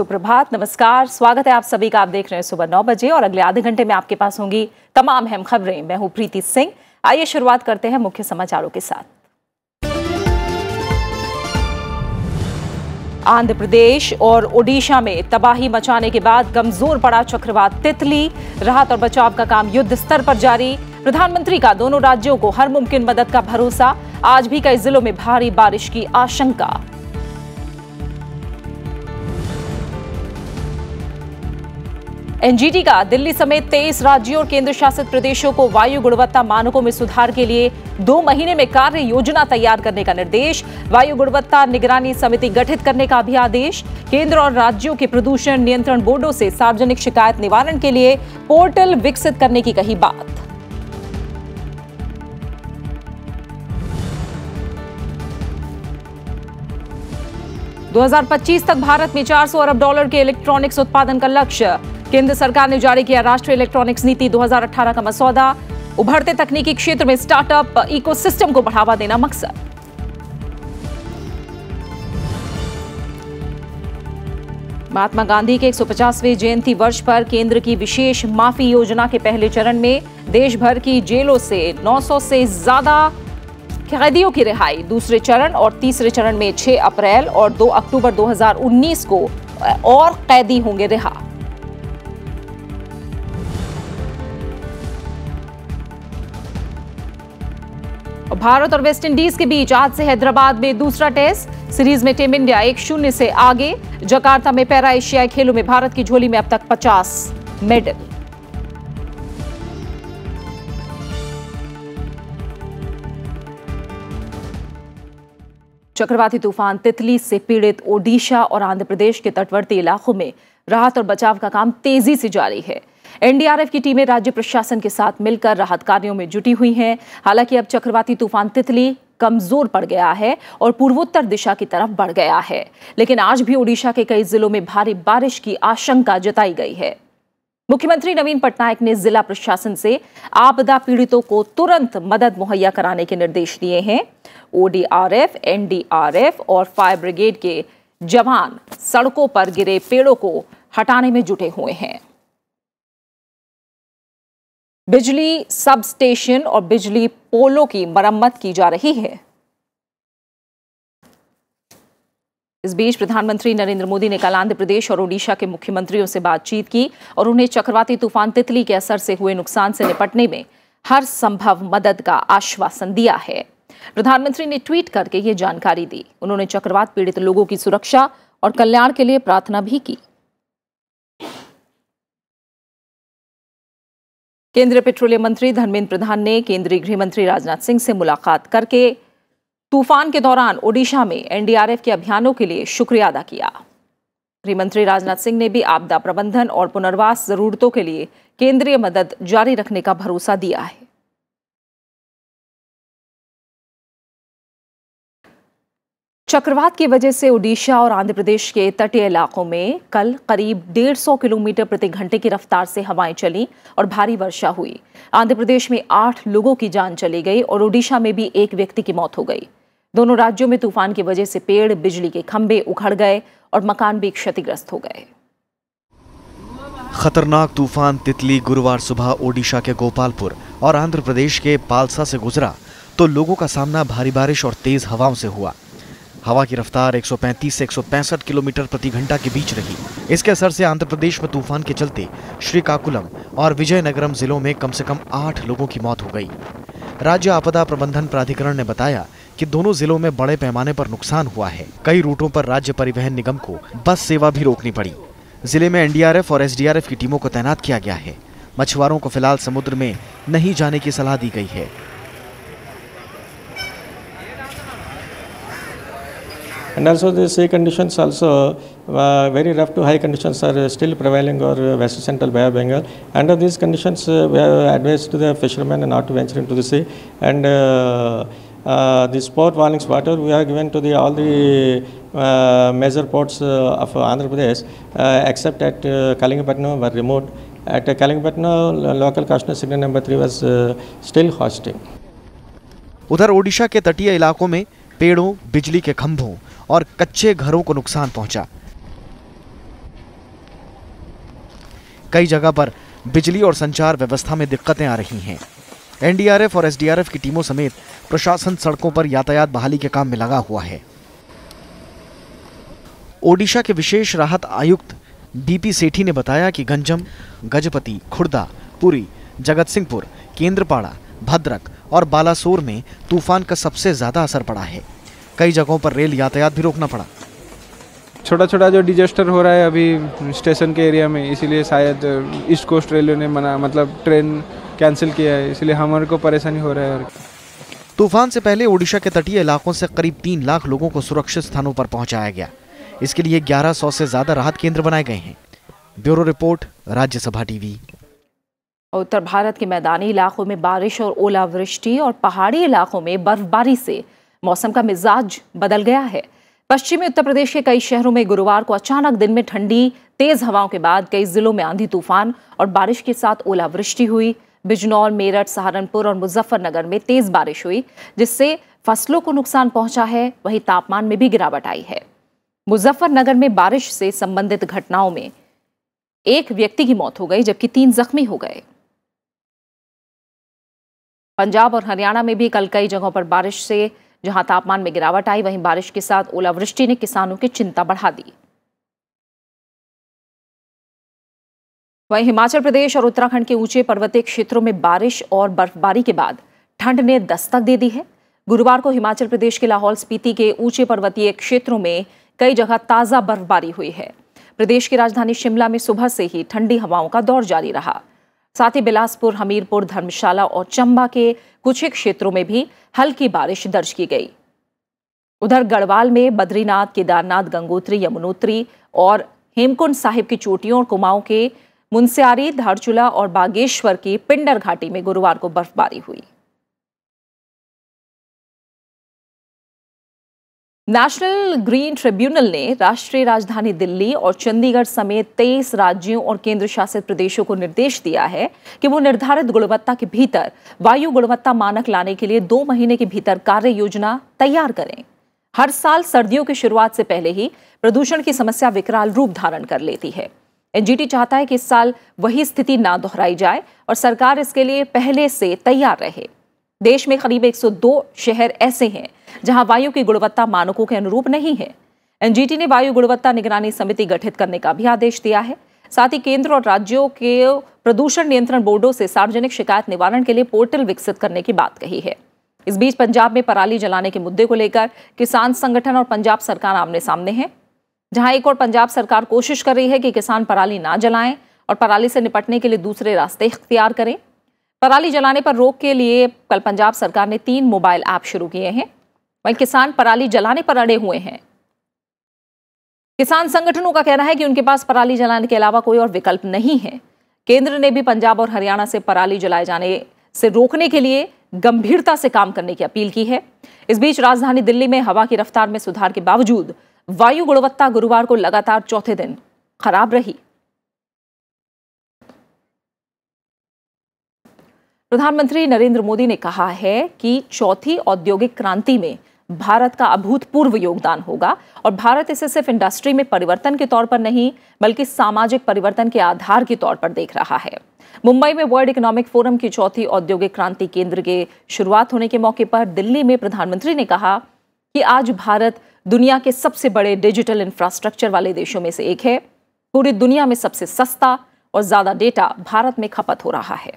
सुप्रभात नमस्कार स्वागत है आप सभी का आप देख रहे हैं सुबह नौ बजे और अगले आधे घंटे में आपके पास होंगी तमाम अहम खबरें मैं हूं प्रीति सिंह आइए शुरुआत करते हैं मुख्य समाचारों के साथ आंध्र प्रदेश और ओडिशा में तबाही मचाने के बाद कमजोर पड़ा चक्रवात तितली राहत और बचाव का काम युद्ध स्तर पर जारी प्रधानमंत्री का दोनों राज्यों को हर मुमकिन मदद का भरोसा आज भी कई जिलों में भारी बारिश की आशंका एनजीटी का दिल्ली समेत तेईस राज्यों और केंद्र शासित प्रदेशों को वायु गुणवत्ता मानकों में सुधार के लिए दो महीने में कार्य योजना तैयार करने का निर्देश वायु गुणवत्ता निगरानी समिति गठित करने का भी आदेश केंद्र और राज्यों के प्रदूषण नियंत्रण बोर्डों से सार्वजनिक शिकायत निवारण के लिए पोर्टल विकसित करने की कही बात दो तक भारत में 400 अरब डॉलर के इलेक्ट्रॉनिक्स उत्पादन का लक्ष्य केंद्र सरकार ने जारी किया राष्ट्रीय इलेक्ट्रॉनिक्स नीति 2018 का मसौदा उभरते तकनीकी क्षेत्र में स्टार्टअप इकोसिस्टम को बढ़ावा देना मकसद महात्मा गांधी के 150वें जयंती वर्ष पर केंद्र की विशेष माफी योजना के पहले चरण में देश भर की जेलों से 900 से ज्यादा कैदियों की रिहाई दूसरे चरण और तीसरे चरण में 6 अप्रैल और 2 अक्टूबर 2019 को और कैदी होंगे रिहा भारत और वेस्टइंडीज के बीच आज से हैदराबाद में दूसरा टेस्ट सीरीज में टीम इंडिया एक शून्य से आगे जकार्ता में पैरा एशियाई खेलों में भारत की झोली में अब तक 50 मेडल चक्रवाती तूफान तितली से पीड़ित ओडिशा और आंध्र प्रदेश के तटवर्ती इलाकों में राहत और बचाव का काम तेजी से जारी है एनडीआरएफ की टीमें राज्य प्रशासन के साथ मिलकर राहत कार्यों में जुटी हुई हैं हालांकि अब चक्रवाती तूफान तितली कमजोर पड़ गया है और पूर्वोत्तर दिशा की तरफ बढ़ गया है लेकिन आज भी ओडिशा के कई जिलों में भारी बारिश की आशंका जताई गई है मुख्यमंत्री नवीन पटनायक ने जिला प्रशासन से आपदा पीड़ितों को तुरंत मदद मुहैया कराने के निर्देश दिए हैं ओडीआरएफ एनडीआरएफ और फायर ब्रिगेड के जवान सड़कों पर गिरे पेड़ों को हटाने में जुटे हुए हैं बिजली सब स्टेशन और बिजली पोलों की मरम्मत की जा रही है इस बीच प्रधानमंत्री नरेंद्र मोदी ने कल आंध्र प्रदेश और ओडिशा के मुख्यमंत्रियों से बातचीत की और उन्हें चक्रवाती तूफान तितली के असर से हुए नुकसान से निपटने में हर संभव मदद का आश्वासन दिया है प्रधानमंत्री ने ट्वीट करके ये जानकारी दी उन्होंने चक्रवात पीड़ित लोगों की सुरक्षा और कल्याण के लिए प्रार्थना भी की केंद्रीय पेट्रोलियम मंत्री धर्मेंद्र प्रधान ने केंद्रीय गृह मंत्री राजनाथ सिंह से मुलाकात करके तूफान के दौरान ओडिशा में एनडीआरएफ के अभियानों के लिए शुक्रिया अदा किया गृह मंत्री राजनाथ सिंह ने भी आपदा प्रबंधन और पुनर्वास जरूरतों के लिए केंद्रीय मदद जारी रखने का भरोसा दिया है चक्रवात की वजह से उड़ीसा और आंध्र प्रदेश के तटीय इलाकों में कल करीब 150 किलोमीटर प्रति घंटे की रफ्तार से हवाएं चली और भारी वर्षा हुई आंध्र प्रदेश में आठ लोगों की जान चली गई और उड़ीसा में भी एक व्यक्ति की मौत हो गई दोनों राज्यों में तूफान की वजह से पेड़ बिजली के खंभे उखड़ गए और मकान भी क्षतिग्रस्त हो गए खतरनाक तूफान तितली गुरुवार सुबह ओडिशा के गोपालपुर और आंध्र प्रदेश के पालसा से गुजरा तो लोगों का सामना भारी बारिश और तेज हवाओं से हुआ हवा की रफ्तार 135 से 165 किलोमीटर प्रति घंटा के बीच रही इसके असर से आंध्र प्रदेश में तूफान के चलते श्रीकाकुलम और विजयनगरम जिलों में कम से कम आठ लोगों की मौत हो गई राज्य आपदा प्रबंधन प्राधिकरण ने बताया कि दोनों जिलों में बड़े पैमाने पर नुकसान हुआ है कई रूटों पर राज्य परिवहन निगम को बस सेवा भी रोकनी पड़ी जिले में एनडीआरएफ और एसडीआरएफ की टीमों को तैनात किया गया है मछुआरों को फिलहाल समुद्र में नहीं जाने की सलाह दी गई है And also the sea conditions also uh, very rough to high conditions are still prevailing over west central Bay of Bengal. Under these conditions, uh, we have advised to the fishermen not to venture into the sea. And uh, uh, the sport warnings water we have given to the all the uh, major ports uh, of Andhra Pradesh uh, except at uh, kalingapatnam were removed. At uh, kalingapatnam local customer signal number 3 was uh, still hosting. उधर ओडिशा के तटीय इलाकों में पेड़ों बिजली के खंभों और कच्चे घरों को नुकसान पहुंचा कई जगह पर बिजली और संचार व्यवस्था में दिक्कतें आ रही हैं एनडीआरएफ और एसडीआरएफ की टीमों समेत प्रशासन सड़कों पर यातायात बहाली के काम में लगा हुआ है ओडिशा के विशेष राहत आयुक्त डीपी सेठी ने बताया कि गंजम गजपति खुर्दा पुरी जगत सिंहपुर केंद्रपाड़ा भद्रक और बालासोर में तूफान का सबसे ज्यादा असर पड़ा है कई जगहों पर रेल यातायात भी रोकना पड़ा छोटा छोटा जो डिजास्टर हो रहा है अभी स्टेशन के एरिया में इसीलिए शायद ईस्ट कोस्ट रेलवे ने मना मतलब ट्रेन कैंसिल किया है इसलिए हमारे को परेशानी हो रहा है और तूफान से पहले ओडिशा के तटीय इलाकों से करीब तीन लाख लोगों को सुरक्षित स्थानों पर पहुंचाया गया इसके लिए 1100 से ज्यादा राहत केंद्र बनाए गए हैं ब्यूरो रिपोर्ट राज्यसभा टीवी उत्तर भारत के मैदानी इलाकों में बारिश और ओलावृष्टि और पहाड़ी इलाकों में बर्फबारी से मौसम का मिजाज बदल गया है पश्चिमी उत्तर प्रदेश के कई शहरों में गुरुवार को अचानक दिन में ठंडी तेज हवाओं के बाद कई जिलों में आंधी तूफान और बारिश के साथ ओलावृष्टि हुई बिजनौर मेरठ सहारनपुर और मुजफ्फरनगर में तेज बारिश हुई जिससे फसलों को नुकसान पहुंचा है वहीं तापमान में भी गिरावट आई है मुजफ्फरनगर में बारिश से संबंधित घटनाओं में एक व्यक्ति की मौत हो गई जबकि तीन जख्मी हो गए पंजाब और हरियाणा में भी कल कई जगहों पर बारिश से जहां तापमान में गिरावट आई वहीं बारिश के साथ ओलावृष्टि ने किसानों की चिंता बढ़ा दी वहीं हिमाचल प्रदेश और उत्तराखंड के ऊंचे पर्वतीय क्षेत्रों में बारिश और बर्फबारी के बाद ठंड ने दस्तक दे दी है गुरुवार को हिमाचल प्रदेश के लाहौल स्पीति के ऊंचे पर्वतीय क्षेत्रों में कई जगह ताज़ा बर्फबारी हुई है प्रदेश की राजधानी शिमला में सुबह से ही ठंडी हवाओं का दौर जारी रहा साथ ही बिलासपुर हमीरपुर धर्मशाला और चंबा के कुछ ही क्षेत्रों में भी हल्की बारिश दर्ज की गई उधर गढ़वाल में बद्रीनाथ केदारनाथ गंगोत्री यमुनोत्री और हेमकुंड साहिब की चोटियों और कुमाऊं के मुंसियारी धारचूला और बागेश्वर की पिंडर घाटी में गुरुवार को बर्फबारी हुई नेशनल ग्रीन ट्रिब्यूनल ने राष्ट्रीय राजधानी दिल्ली और चंडीगढ़ समेत तेईस राज्यों और केंद्र शासित प्रदेशों को निर्देश दिया है कि वो निर्धारित गुणवत्ता के भीतर वायु गुणवत्ता मानक लाने के लिए दो महीने के भीतर कार्य योजना तैयार करें हर साल सर्दियों की शुरुआत से पहले ही प्रदूषण की समस्या विकराल रूप धारण कर लेती है एनजीटी चाहता है कि इस साल वही स्थिति ना दोहराई जाए और सरकार इसके लिए पहले से तैयार रहे देश में करीब 102 शहर ऐसे हैं जहां वायु की गुणवत्ता मानकों के अनुरूप नहीं है एनजीटी ने वायु गुणवत्ता निगरानी समिति गठित करने का भी आदेश दिया है साथ ही केंद्र और राज्यों के प्रदूषण नियंत्रण बोर्डों से सार्वजनिक शिकायत निवारण के लिए पोर्टल विकसित करने की बात कही है इस बीच पंजाब में पराली जलाने के मुद्दे को लेकर किसान संगठन और पंजाब सरकार आमने सामने हैं जहां एक और पंजाब सरकार कोशिश कर रही है कि किसान पराली ना जलाएं और पराली से निपटने के लिए दूसरे रास्ते इख्तियार करें पराली जलाने पर रोक के लिए कल पंजाब सरकार ने तीन मोबाइल ऐप शुरू किए हैं वहीं किसान पराली जलाने पर अड़े हुए हैं किसान संगठनों का कहना है कि उनके पास पराली जलाने के अलावा कोई और विकल्प नहीं है केंद्र ने भी पंजाब और हरियाणा से पराली जलाए जाने से रोकने के लिए गंभीरता से काम करने की अपील की है इस बीच राजधानी दिल्ली में हवा की रफ्तार में सुधार के बावजूद वायु गुणवत्ता गुरुवार को लगातार चौथे दिन खराब रही प्रधानमंत्री नरेंद्र मोदी ने कहा है कि चौथी औद्योगिक क्रांति में भारत का अभूतपूर्व योगदान होगा और भारत इसे सिर्फ इंडस्ट्री में परिवर्तन के तौर पर नहीं बल्कि सामाजिक परिवर्तन के आधार के तौर पर देख रहा है मुंबई में वर्ल्ड इकोनॉमिक फोरम की चौथी औद्योगिक क्रांति केंद्र के शुरुआत होने के मौके पर दिल्ली में प्रधानमंत्री ने कहा कि आज भारत दुनिया के सबसे बड़े डिजिटल इंफ्रास्ट्रक्चर वाले देशों में से एक है पूरी दुनिया में सबसे सस्ता और ज्यादा डेटा भारत में खपत हो रहा है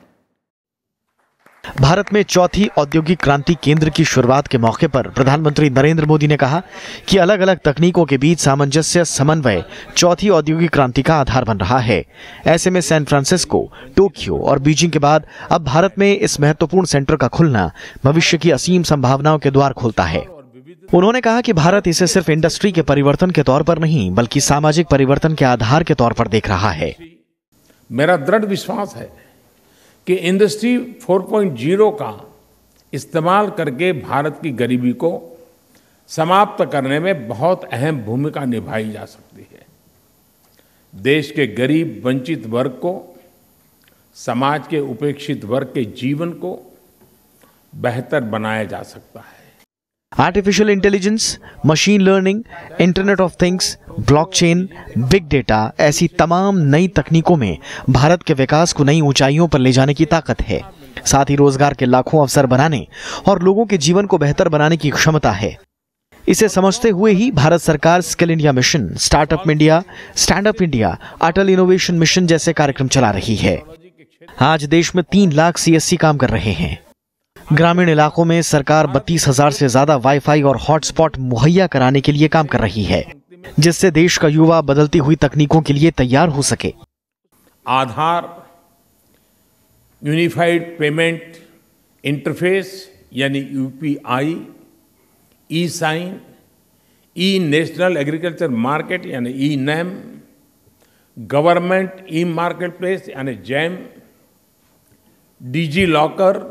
भारत में चौथी औद्योगिक क्रांति केंद्र की शुरुआत के मौके पर प्रधानमंत्री नरेंद्र मोदी ने कहा कि अलग अलग तकनीकों के बीच सामंजस्य समन्वय चौथी औद्योगिक क्रांति का आधार बन रहा है ऐसे में सैन फ्रांसिस्को टोक्यो और बीजिंग के बाद अब भारत में इस महत्वपूर्ण सेंटर का खुलना भविष्य की असीम संभावनाओं के द्वार खोलता है उन्होंने कहा कि भारत इसे सिर्फ इंडस्ट्री के परिवर्तन के तौर पर नहीं बल्कि सामाजिक परिवर्तन के आधार के तौर पर देख रहा है मेरा दृढ़ विश्वास है कि इंडस्ट्री 4.0 का इस्तेमाल करके भारत की गरीबी को समाप्त करने में बहुत अहम भूमिका निभाई जा सकती है देश के गरीब वंचित वर्ग को समाज के उपेक्षित वर्ग के जीवन को बेहतर बनाया जा सकता है artificial intelligence machine learning internet of things blockchain big data ऐसी तमाम नई तकनीकों में भारत के विकास को नई ऊंचाइयों पर ले जाने की ताकत है साथ ही रोजगार के लाखों अवसर बनाने और लोगों के जीवन को बेहतर बनाने की क्षमता है इसे समझते हुए ही भारत सरकार skill India mission startup India stand up India Atal innovation mission जैसे कार्यक्रम चला रही है आज देश में तीन लाख सीएससी काम कर रहे हैं ग्रामीण इलाकों में सरकार बत्तीस हजार से ज्यादा वाईफाई और हॉटस्पॉट मुहैया कराने के लिए काम कर रही है जिससे देश का युवा बदलती हुई तकनीकों के लिए तैयार हो सके आधार यूनिफाइड पेमेंट इंटरफेस यानी UPI e sign e national agriculture market यानी e NAM government e market place यानी जैम डिजी लॉकर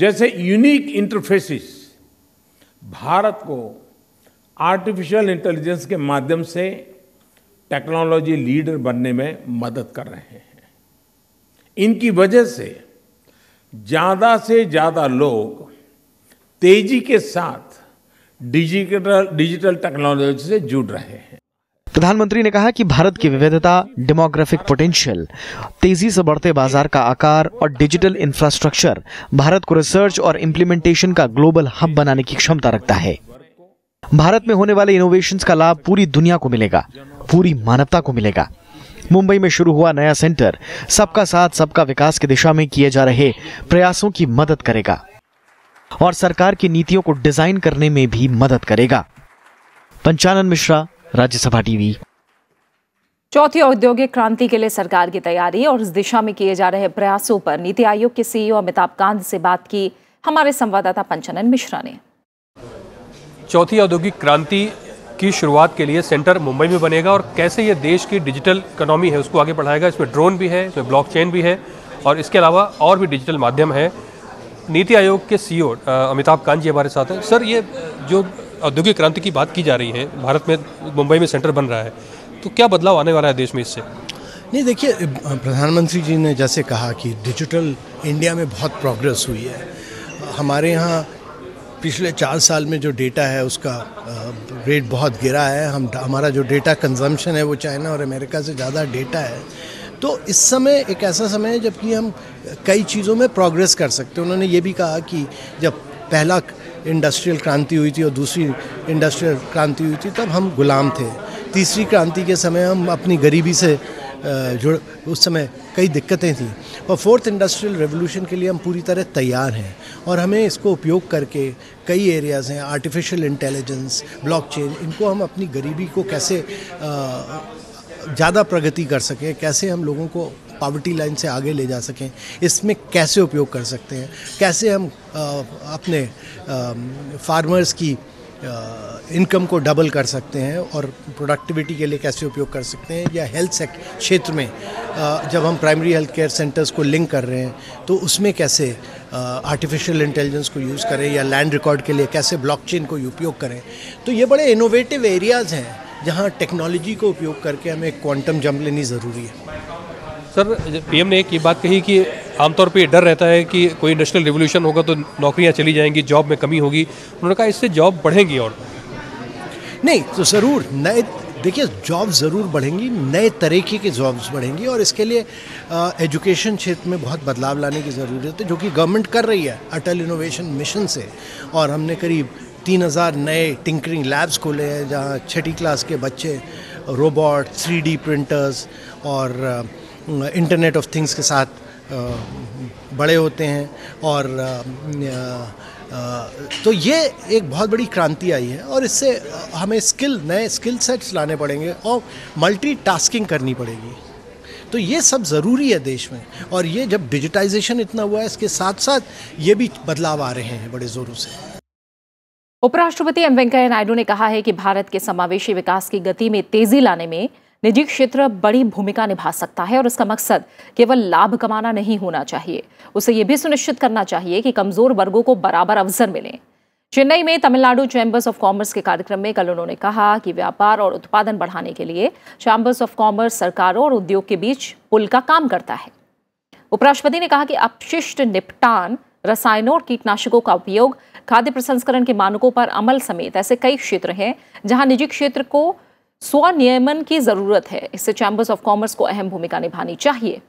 जैसे यूनिक इंटरफेसिस भारत को आर्टिफिशियल इंटेलिजेंस के माध्यम से टेक्नोलॉजी लीडर बनने में मदद कर रहे हैं इनकी वजह से ज़्यादा से ज़्यादा लोग तेजी के साथ डिजिटल डिजिटल टेक्नोलॉजी से जुड़ रहे हैं प्रधानमंत्री ने कहा कि भारत की विविधता डेमोग्राफिक पोटेंशियल तेजी से बढ़ते बाजार का आकार और डिजिटल इंफ्रास्ट्रक्चर भारत को रिसर्च और इम्प्लीमेंटेशन का ग्लोबल हब बनाने की क्षमता रखता है भारत में होने वाले इनोवेशन का लाभ पूरी दुनिया को मिलेगा पूरी मानवता को मिलेगा मुंबई में शुरू हुआ नया सेंटर सबका साथ सबका विकास की दिशा में किए जा रहे प्रयासों की मदद करेगा और सरकार की नीतियों को डिजाइन करने में भी मदद करेगा पंचानंद मिश्रा राज्यसभा टीवी चौथी औद्योगिक क्रांति के लिए सरकार की तैयारी और इस दिशा में किए जा रहे प्रयासों पर नीति आयोग के सीईओ अमिताभ कांत से बात की हमारे संवाददाता पंचनन मिश्रा ने चौथी औद्योगिक क्रांति की शुरुआत के लिए सेंटर मुंबई में बनेगा और कैसे ये देश की डिजिटल इकोनॉमी है उसको आगे बढ़ाएगा इसमें ड्रोन भी है इसमें ब्लॉकचेन भी है और इसके अलावा और भी डिजिटल माध्यम है नीति आयोग के सीईओ अमिताभ कांत जी हमारे साथ हैं सर ये जो औद्योगिक क्रांति की बात की जा रही है भारत में मुंबई में सेंटर बन रहा है तो क्या बदलाव आने वाला है देश में इससे नहीं देखिए प्रधानमंत्री जी ने जैसे कहा कि डिजिटल इंडिया में बहुत प्रोग्रेस हुई है हमारे यहाँ पिछले चार साल में जो डेटा है उसका रेट बहुत गिरा है हम हमारा जो डेटा कंजम्पशन है वो चाइना और अमेरिका से ज़्यादा डेटा है तो इस समय एक ऐसा समय है जबकि हम कई चीज़ों में प्रोग्रेस कर सकते हैं उन्होंने ये भी कहा कि जब पहला इंडस्ट्रियल क्रांति हुई थी और दूसरी इंडस्ट्रियल क्रांति हुई थी तब हम गुलाम थे तीसरी क्रांति के समय हम अपनी गरीबी से जुड़ उस समय कई दिक्कतें थीं और फोर्थ इंडस्ट्रियल रेवोल्यूशन के लिए हम पूरी तरह तैयार हैं और हमें इसको उपयोग करके कई एरियाज़ हैं आर्टिफिशियल इंटेलिजेंस ब्लॉकचेन इनको हम अपनी गरीबी को कैसे ज़्यादा प्रगति कर सकें कैसे हम लोगों को पावर्टी लाइन से आगे ले जा सकें इसमें कैसे उपयोग कर सकते हैं कैसे हम अपने फार्मर्स की इनकम को डबल कर सकते हैं और प्रोडक्टिविटी के लिए कैसे उपयोग कर सकते हैं या हेल्थ क्षेत्र में जब हम प्राइमरी हेल्थ केयर सेंटर्स को लिंक कर रहे हैं तो उसमें कैसे आर्टिफिशियल इंटेलिजेंस को यूज़ करें या लैंड रिकॉर्ड के लिए कैसे ब्लॉकचेन को उपयोग करें तो ये बड़े इनोवेटिव एरियाज़ हैं जहाँ टेक्नोलॉजी को उपयोग करके हमें क्वांटम जंप लेनी ज़रूरी है सर पीएम ने एक ये बात कही कि आमतौर पे डर रहता है कि कोई इंडस्ट्रियल रिवोल्यूशन होगा तो नौकरियां चली जाएंगी जॉब में कमी होगी उन्होंने कहा इससे जॉब बढ़ेंगी और नहीं तो ज़रूर नए देखिए जॉब ज़रूर बढ़ेंगी नए तरीके की जॉब्स बढ़ेंगी और इसके लिए आ, एजुकेशन क्षेत्र में बहुत बदलाव लाने की ज़रूरत है जो कि गवर्नमेंट कर रही है अटल इनोवेशन मिशन से और हमने करीब तीन हज़ार नए टिंकरिंग लैब्स खोले हैं जहाँ छठी क्लास के बच्चे रोबोट थ्री प्रिंटर्स और इंटरनेट ऑफ थिंग्स के साथ बड़े होते हैं और तो ये एक बहुत बड़ी क्रांति आई है और इससे हमें स्किल नए स्किल सेट्स लाने पड़ेंगे और मल्टी टास्किंग करनी पड़ेगी तो ये सब ज़रूरी है देश में और ये जब डिजिटाइजेशन इतना हुआ है इसके साथ साथ ये भी बदलाव आ रहे हैं बड़े ज़ोरों से उपराष्ट्रपति एम वेंकैया नायडू ने कहा है कि भारत के समावेशी विकास की गति में तेजी लाने में निजी क्षेत्र बड़ी भूमिका निभा सकता है और इसका मकसद केवल लाभ कमाना नहीं होना चाहिए उसे यह भी सुनिश्चित करना चाहिए कि कमजोर वर्गों को बराबर अवसर मिले चेन्नई में तमिलनाडु चैम्बर्स ऑफ कॉमर्स के कार्यक्रम में कल उन्होंने कहा कि व्यापार और उत्पादन बढ़ाने के लिए चैम्बर्स ऑफ कॉमर्स सरकारों और उद्योग के बीच पुल का काम करता है उपराष्ट्रपति ने कहा कि अपशिष्ट निपटान रसायनों और कीटनाशकों का उपयोग खाद्य प्रसंस्करण के मानकों पर अमल समेत ऐसे कई क्षेत्र हैं जहां निजी क्षेत्र को स्वनियमन की जरूरत है इससे चैंबर्स ऑफ कॉमर्स को अहम भूमिका निभानी चाहिए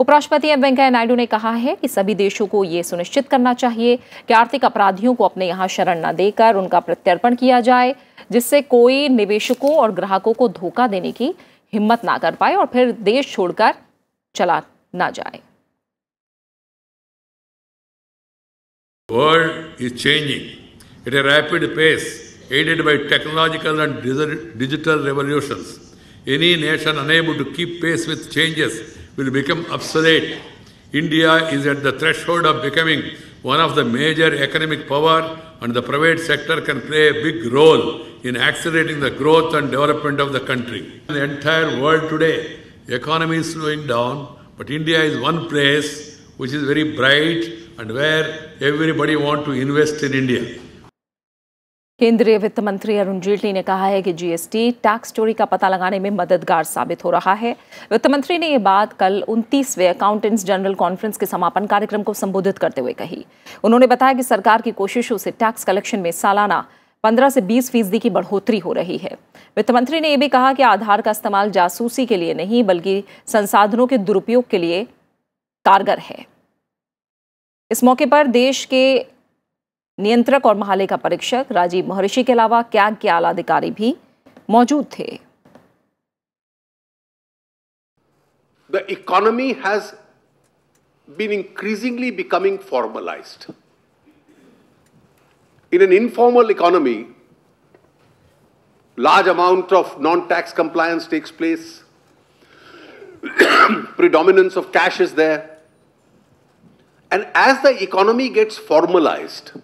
उपराष्ट्रपति एम वेंकैया नायडू ने कहा है कि सभी देशों को ये सुनिश्चित करना चाहिए कि आर्थिक अपराधियों को अपने यहाँ शरण न देकर उनका प्रत्यर्पण किया जाए जिससे कोई निवेशकों और ग्राहकों को धोखा देने की हिम्मत ना कर पाए और फिर देश छोड़कर चला ना जाए World is changing at a rapid pace aided by technological and digital revolutions. Any nation unable to keep pace with changes will become obsolete. India is at the threshold of becoming one of the major economic power and the private sector can play a big role in accelerating the growth and development of the country. the entire world today, the economy is slowing down, but India is one place which is very bright and where everybody want to invest in India. केंद्रीय वित्त मंत्री अरुण जेटली ने कहा है कि GST tax चोरी का पता लगाने में मददगार साबित हो रहा है वित्त मंत्री ने यह बात कल उनतीसवें अकाउंटेंट्स जनरल कॉन्फ्रेंस के समापन कार्यक्रम को संबोधित करते हुए कही उन्होंने बताया कि सरकार की कोशिशों से टैक्स कलेक्शन में सालाना 15 से 20 फीसदी की बढ़ोतरी हो रही है वित्त मंत्री ने यह भी कहा कि आधार का इस्तेमाल जासूसी के लिए नहीं बल्कि संसाधनों के दुरुपयोग के लिए कारगर है इस मौके पर देश के नियंत्रक और महालेखा परीक्षक राजीव महर्षि के अलावा कैग के आला अधिकारी भी मौजूद थे the economy has been increasingly becoming formalise in an informal economy large amount of non tax compliance takes place predominance of cash is there and as the economy gets formalised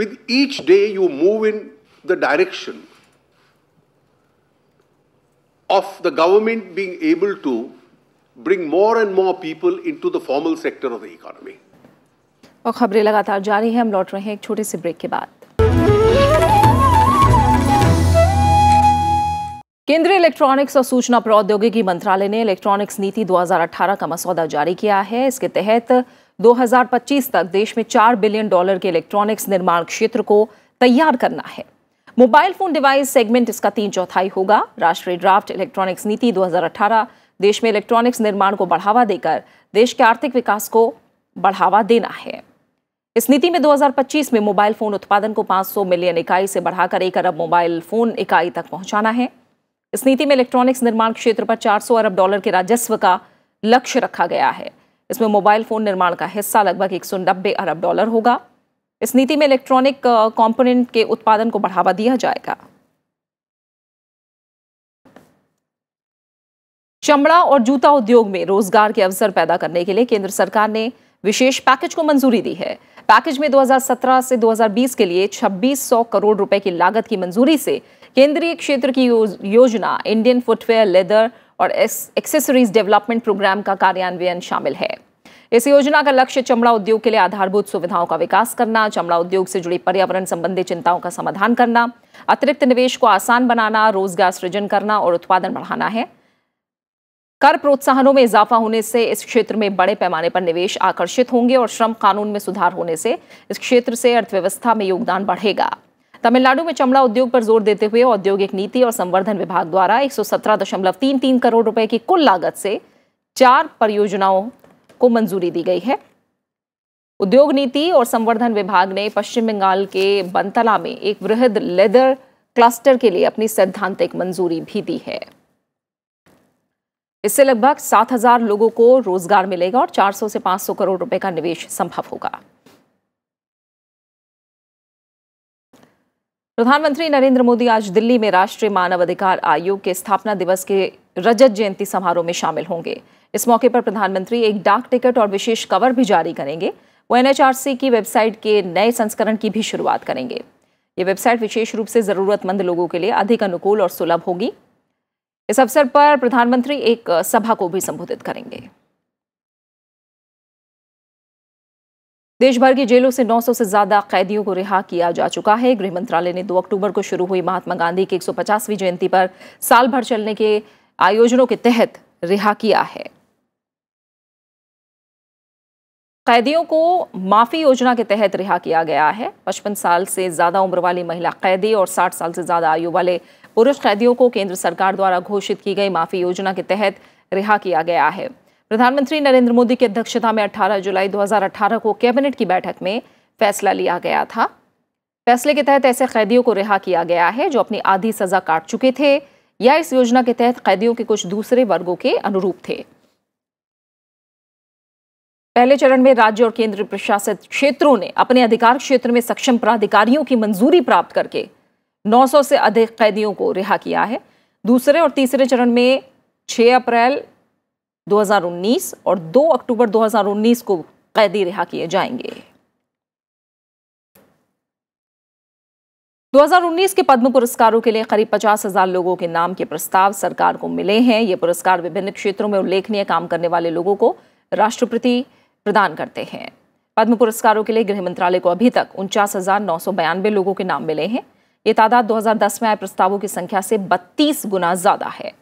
with each day you move in the direction of the government being able to bring more and more people into the formal sector of the economy. और खबरें लगातार जारी हैं हम लौट रहे हैं एक छोटे से ब्रेक के बाद केंद्रीय इलेक्ट्रॉनिक्स और सूचना प्रौद्योगिकी मंत्रालय ने इलेक्ट्रॉनिक्स नीति 2018 का मसौदा जारी किया है इसके तहत 2025 तक देश में 4 बिलियन डॉलर के इलेक्ट्रॉनिक्स निर्माण क्षेत्र को तैयार करना है मोबाइल फोन डिवाइस सेगमेंट इसका तीन चौथाई होगा राष्ट्रीय ड्राफ्ट इलेक्ट्रॉनिक्स नीति 2018 देश में इलेक्ट्रॉनिक्स निर्माण को बढ़ावा देकर देश के आर्थिक विकास को बढ़ावा देना है इस नीति में 2025 में मोबाइल फोन उत्पादन को 500 मिलियन इकाई से बढ़ाकर एक अरब मोबाइल फोन इकाई तक पहुंचाना है इस नीति में इलेक्ट्रॉनिक्स निर्माण क्षेत्र पर 400 अरब डॉलर के राजस्व का लक्ष्य रखा गया है इसमें मोबाइल फ़ोन निर्माण का हिस्सा लगभग एक अरब डॉलर होगा इस नीति में इलेक्ट्रॉनिक कंपोनेंट के उत्पादन को बढ़ावा दिया जाएगा चमड़ा और जूता उद्योग में रोजगार के अवसर पैदा करने के लिए केंद्र सरकार ने विशेष पैकेज को मंजूरी दी है पैकेज में 2017 से 2020 के लिए 2600 करोड़ रुपए की लागत की मंजूरी से केंद्रीय क्षेत्र की योजना इंडियन फुटवेयर लेदर और एक्सेसरीज डेवलपमेंट प्रोग्राम का कार्यान्वयन शामिल है इस योजना का लक्ष्य चमड़ा उद्योग के लिए आधारभूत सुविधाओं का विकास करना चमड़ा उद्योग से जुड़ी पर्यावरण संबंधी चिंताओं का समाधान करना अतिरिक्त निवेश को आसान बनाना रोजगार सृजन करना और उत्पादन बढ़ाना है कर प्रोत्साहनों में इजाफा होने से इस क्षेत्र में बड़े पैमाने पर निवेश आकर्षित होंगे और श्रम कानून में सुधार होने से इस क्षेत्र से अर्थव्यवस्था में योगदान बढ़ेगा तमिलनाडु में चमड़ा उद्योग पर जोर देते हुए औद्योगिक नीति और संवर्धन विभाग द्वारा एक करोड़ रुपए की कुल लागत से चार परियोजनाओं को मंजूरी दी गई है उद्योग नीति और संवर्धन विभाग ने पश्चिम बंगाल के बंतला में एक वृहद लेदर क्लस्टर के लिए अपनी सैद्धांतिक मंजूरी भी दी है इससे लगभग 7000 लोगों को रोजगार मिलेगा और 400 से 500 करोड़ रुपए का निवेश संभव होगा प्रधानमंत्री नरेंद्र मोदी आज दिल्ली में राष्ट्रीय मानवाधिकार आयोग के स्थापना दिवस के रजत जयंती समारोह में शामिल होंगे इस मौके पर प्रधानमंत्री एक डाक टिकट और विशेष कवर भी जारी करेंगे वो एनएचआरसी की वेबसाइट के नए संस्करण की भी शुरुआत करेंगे ये वेबसाइट विशेष रूप से ज़रूरतमंद लोगों के लिए अधिक अनुकूल और सुलभ होगी इस अवसर पर प्रधानमंत्री एक सभा को भी संबोधित करेंगे देश भर की जेलों से 900 से ज्यादा कैदियों को रिहा किया जा चुका है गृह मंत्रालय ने 2 अक्टूबर को शुरू हुई महात्मा गांधी की 150वीं जयंती पर साल भर चलने के आयोजनों के तहत रिहा किया है कैदियों को माफी योजना के तहत रिहा किया गया है 55 साल से ज्यादा उम्र वाली महिला कैदी और 60 साल से ज्यादा आयु वाले पुरुष कैदियों को केंद्र सरकार द्वारा घोषित की गई माफी योजना के तहत रिहा किया गया है प्रधानमंत्री नरेंद्र मोदी की अध्यक्षता में 18 जुलाई 2018 को कैबिनेट की बैठक में फैसला लिया गया था फैसले के तहत ऐसे कैदियों को रिहा किया गया है जो अपनी आधी सजा काट चुके थे या इस योजना के तहत कैदियों के कुछ दूसरे वर्गों के अनुरूप थे पहले चरण में राज्य और केंद्र प्रशासित क्षेत्रों ने अपने अधिकार क्षेत्र में सक्षम प्राधिकारियों की मंजूरी प्राप्त करके 900 से अधिक कैदियों को रिहा किया है दूसरे और तीसरे चरण में 6 अप्रैल 2019 और 2 अक्टूबर 2019 को कैदी रिहा किए जाएंगे 2019 के पद्म पुरस्कारों के लिए करीब पचास हजार लोगों के नाम के प्रस्ताव सरकार को मिले हैं ये पुरस्कार विभिन्न क्षेत्रों में उल्लेखनीय काम करने वाले लोगों को राष्ट्रपति प्रदान करते हैं पद्म पुरस्कारों के लिए गृह मंत्रालय को अभी तक उनचास हजार नौ सौ बयानबे लोगों के नाम मिले हैं ये तादाद 2010 में आए प्रस्तावों की संख्या से 32 गुना ज्यादा है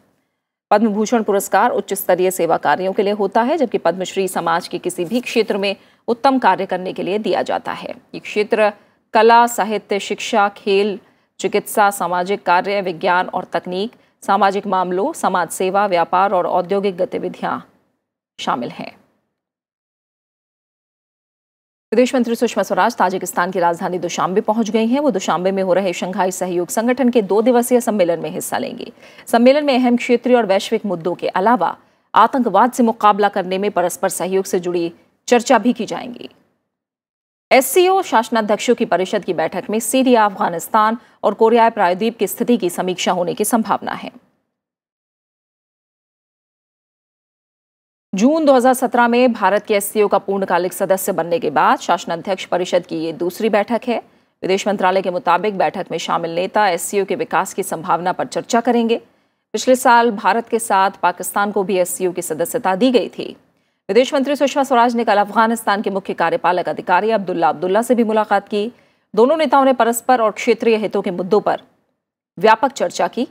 पद्म भूषण पुरस्कार उच्च स्तरीय सेवा कार्यों के लिए होता है जबकि पद्मश्री समाज के किसी भी क्षेत्र में उत्तम कार्य करने के लिए दिया जाता है ये क्षेत्र कला साहित्य शिक्षा खेल चिकित्सा सामाजिक कार्य विज्ञान और तकनीक सामाजिक मामलों समाज सेवा व्यापार और औद्योगिक गतिविधियां शामिल हैं विदेश मंत्री सुषमा स्वराज ताजिकिस्तान की राजधानी दुशांबे पहुंच गई हैं वो दुशांबे में हो रहे शंघाई सहयोग संगठन के दो दिवसीय सम्मेलन में हिस्सा लेंगी सम्मेलन में अहम क्षेत्रीय और वैश्विक मुद्दों के अलावा आतंकवाद से मुकाबला करने में परस्पर सहयोग से जुड़ी चर्चा भी की जाएंगी एस शासनाध्यक्षों की परिषद की बैठक में सीरिया अफगानिस्तान और कोरियाई प्रायद्वीप की स्थिति की समीक्षा होने की संभावना है जून 2017 में भारत के एस का पूर्णकालिक सदस्य बनने के बाद शासनाध्यक्ष परिषद की ये दूसरी बैठक है विदेश मंत्रालय के मुताबिक बैठक में शामिल नेता एस के विकास की संभावना पर चर्चा करेंगे पिछले साल भारत के साथ पाकिस्तान को भी एस की सदस्यता दी गई थी विदेश मंत्री सुषमा स्वराज ने कल अफगानिस्तान के मुख्य कार्यपालक अधिकारी अब्दुल्ला अब्दुल्ला से भी मुलाकात की दोनों नेताओं ने परस्पर और क्षेत्रीय हितों के मुद्दों पर व्यापक चर्चा की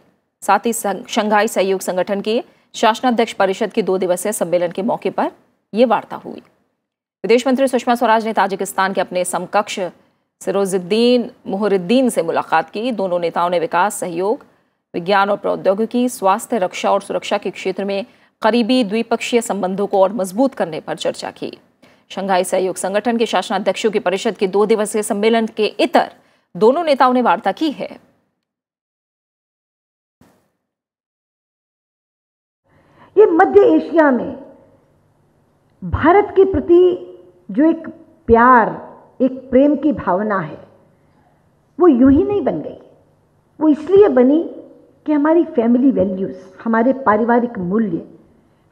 साथ ही शंघाई सहयोग संगठन के शासनाध्यक्ष परिषद के दो दिवसीय सम्मेलन के मौके पर यह वार्ता हुई विदेश मंत्री सुषमा स्वराज ने ताजिकिस्तान के अपने समकक्ष सिरोजुद्दीन मुहरुद्दीन से मुलाकात की दोनों नेताओं ने विकास सहयोग विज्ञान और प्रौद्योगिकी स्वास्थ्य रक्षा और सुरक्षा के क्षेत्र में करीबी द्विपक्षीय संबंधों को और मजबूत करने पर चर्चा की शंघाई सहयोग संगठन के शासनाध्यक्षों की परिषद के दो दिवसीय सम्मेलन के इतर दोनों नेताओं ने वार्ता की है कि मध्य एशिया में भारत के प्रति जो एक प्यार एक प्रेम की भावना है वो यूं ही नहीं बन गई वो इसलिए बनी कि हमारी फैमिली वैल्यूज़ हमारे पारिवारिक मूल्य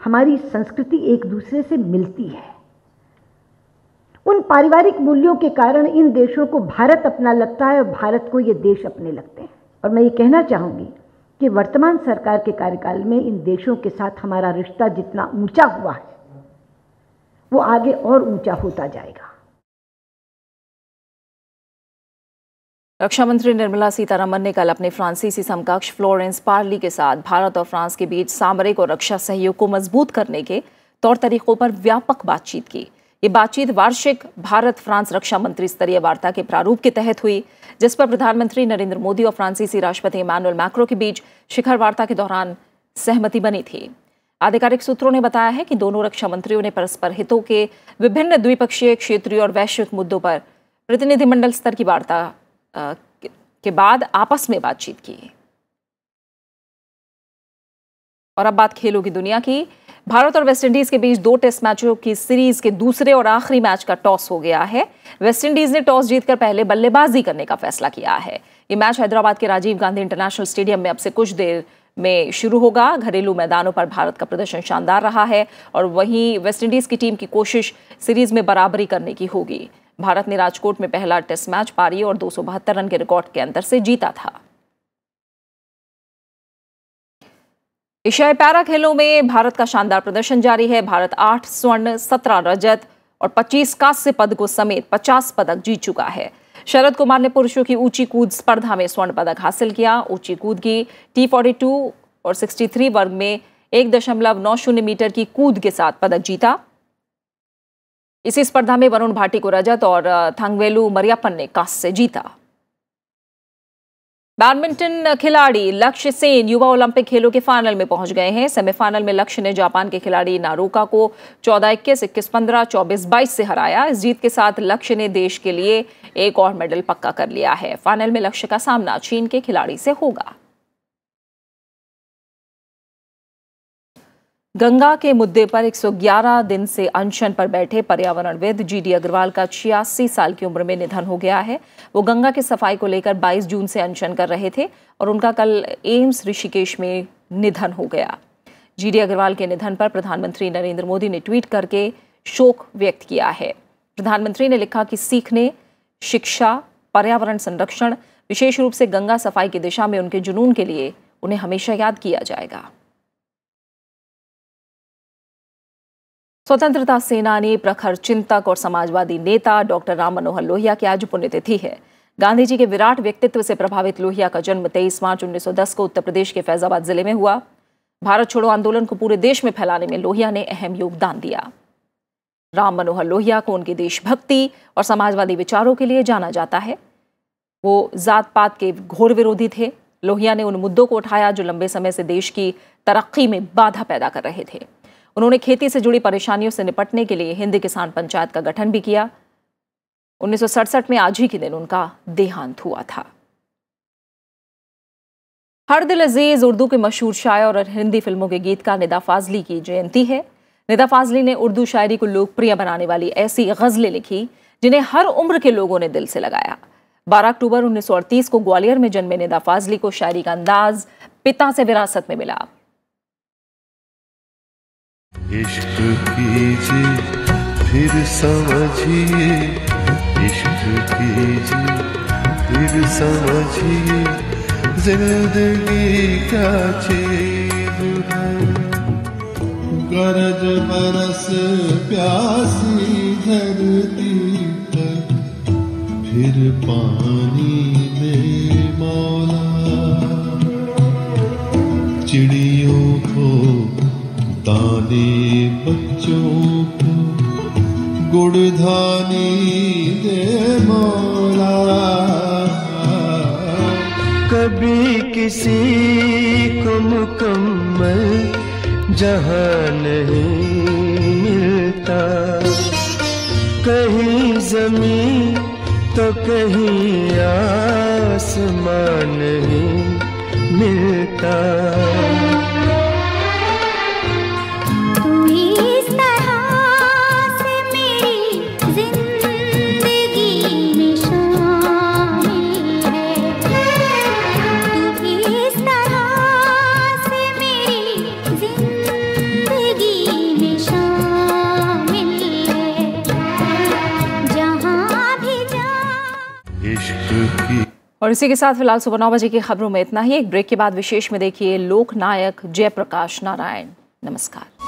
हमारी संस्कृति एक दूसरे से मिलती है उन पारिवारिक मूल्यों के कारण इन देशों को भारत अपना लगता है और भारत को ये देश अपने लगते हैं और मैं ये कहना चाहूँगी कि वर्तमान सरकार के कार्यकाल में इन देशों के साथ हमारा रिश्ता जितना ऊंचा हुआ है वो आगे और ऊंचा होता जाएगा रक्षा मंत्री निर्मला सीतारमन ने कल अपने फ्रांसीसी समकक्ष फ्लोरेंस पार्ली के साथ भारत और फ्रांस के बीच सामरिक और रक्षा सहयोग को मजबूत करने के तौर तरीकों पर व्यापक बातचीत की ये बातचीत वार्षिक भारत फ्रांस रक्षा मंत्री स्तरीय वार्ता के प्रारूप के तहत हुई जिस पर प्रधानमंत्री नरेंद्र मोदी और फ्रांसीसी राष्ट्रपति इमानुअल मैक्रो के बीच शिखर वार्ता के दौरान सहमति बनी थी आधिकारिक सूत्रों ने बताया है कि दोनों रक्षा मंत्रियों ने परस्पर हितों के विभिन्न द्विपक्षीय क्षेत्रीय और वैश्विक मुद्दों पर प्रतिनिधिमंडल स्तर की वार्ता के बाद आपस में बातचीत की और अब बात खेलों की दुनिया की भारत और वेस्टइंडीज के बीच दो टेस्ट मैचों की सीरीज के दूसरे और आखिरी मैच का टॉस हो गया है वेस्टइंडीज ने टॉस जीतकर पहले बल्लेबाजी करने का फैसला किया है ये मैच हैदराबाद के राजीव गांधी इंटरनेशनल स्टेडियम में अब से कुछ देर में शुरू होगा घरेलू मैदानों पर भारत का प्रदर्शन शानदार रहा है और वहीं वेस्टइंडीज की टीम की कोशिश सीरीज में बराबरी करने की होगी भारत ने राजकोट में पहला टेस्ट मैच पारी और दो रन के रिकॉर्ड के अंतर से जीता था एशियाई पैरा खेलों में भारत का शानदार प्रदर्शन जारी है भारत आठ स्वर्ण सत्रह रजत और पच्चीस कांस्य पदकों समेत पचास पदक जीत चुका है शरद कुमार ने पुरुषों की ऊंची कूद स्पर्धा में स्वर्ण पदक हासिल किया ऊंची कूद की टी फोर्टी टू और सिक्सटी थ्री वर्ग में एक दशमलव नौ शून्य मीटर की कूद के साथ पदक जीता इसी स्पर्धा में वरुण भाटी को रजत और थंगवेलू मरियापन ने कांस्य जीता बैडमिंटन खिलाड़ी लक्ष्य सेन युवा ओलंपिक खेलों के फाइनल में पहुंच गए हैं सेमीफाइनल में लक्ष्य ने जापान के खिलाड़ी नारोका को 14 इक्कीस इक्कीस पंद्रह चौबीस बाईस से हराया इस जीत के साथ लक्ष्य ने देश के लिए एक और मेडल पक्का कर लिया है फाइनल में लक्ष्य का सामना चीन के खिलाड़ी से होगा गंगा के मुद्दे पर 111 दिन से अनशन पर बैठे पर्यावरणविद जी डी अग्रवाल का छियासी साल की उम्र में निधन हो गया है वो गंगा की सफाई को लेकर 22 जून से अनशन कर रहे थे और उनका कल एम्स ऋषिकेश में निधन हो गया जी डी अग्रवाल के निधन पर प्रधानमंत्री नरेंद्र मोदी ने ट्वीट करके शोक व्यक्त किया है प्रधानमंत्री ने लिखा कि सीखने शिक्षा पर्यावरण संरक्षण विशेष रूप से गंगा सफाई की दिशा में उनके जुनून के लिए उन्हें हमेशा याद किया जाएगा स्वतंत्रता सेनानी प्रखर चिंतक और समाजवादी नेता डॉक्टर राम मनोहर लोहिया की आज पुण्यतिथि है गांधी जी के विराट व्यक्तित्व से प्रभावित लोहिया का जन्म 23 मार्च 1910 को उत्तर प्रदेश के फैजाबाद जिले में हुआ भारत छोड़ो आंदोलन को पूरे देश में फैलाने में लोहिया ने अहम योगदान दिया राम मनोहर लोहिया को उनकी देशभक्ति और समाजवादी विचारों के लिए जाना जाता है वो जात पात के घोर विरोधी थे लोहिया ने उन मुद्दों को उठाया जो लंबे समय से देश की तरक्की में बाधा पैदा कर रहे थे उन्होंने खेती से जुड़ी परेशानियों से निपटने के लिए हिंदी किसान पंचायत का गठन भी किया उन्नीस में आज ही के दिन उनका देहांत हुआ था हर दिल अजीज उर्दू के मशहूर शायर और हिंदी फिल्मों के गीतकार निदा फाजली की जयंती है निदा फाजली ने उर्दू शायरी को लोकप्रिय बनाने वाली ऐसी गज़लें लिखी जिन्हें हर उम्र के लोगों ने दिल से लगाया 12 अक्टूबर 1938 को ग्वालियर में जन्मे निदा फाजली को शायरी का अंदाज पिता से विरासत में मिला इश्क कीजिए फिर समझिए इश्क कीजिए फिर समझिए जिंदगी का चीज है गरज बरस प्यासी धरती तक फिर पानी दे मौला चिड़ियों को ताने बच्चों को गुड़धानी दे मोला कभी किसी को मुकम्मल जहाँ नहीं मिलता कहीं जमीन तो कहीं आसमान नहीं मिलता और इसी के साथ फिलहाल सुबह नौ बजे की खबरों में इतना ही एक ब्रेक के बाद विशेष में देखिए लोकनायक जयप्रकाश नारायण नमस्कार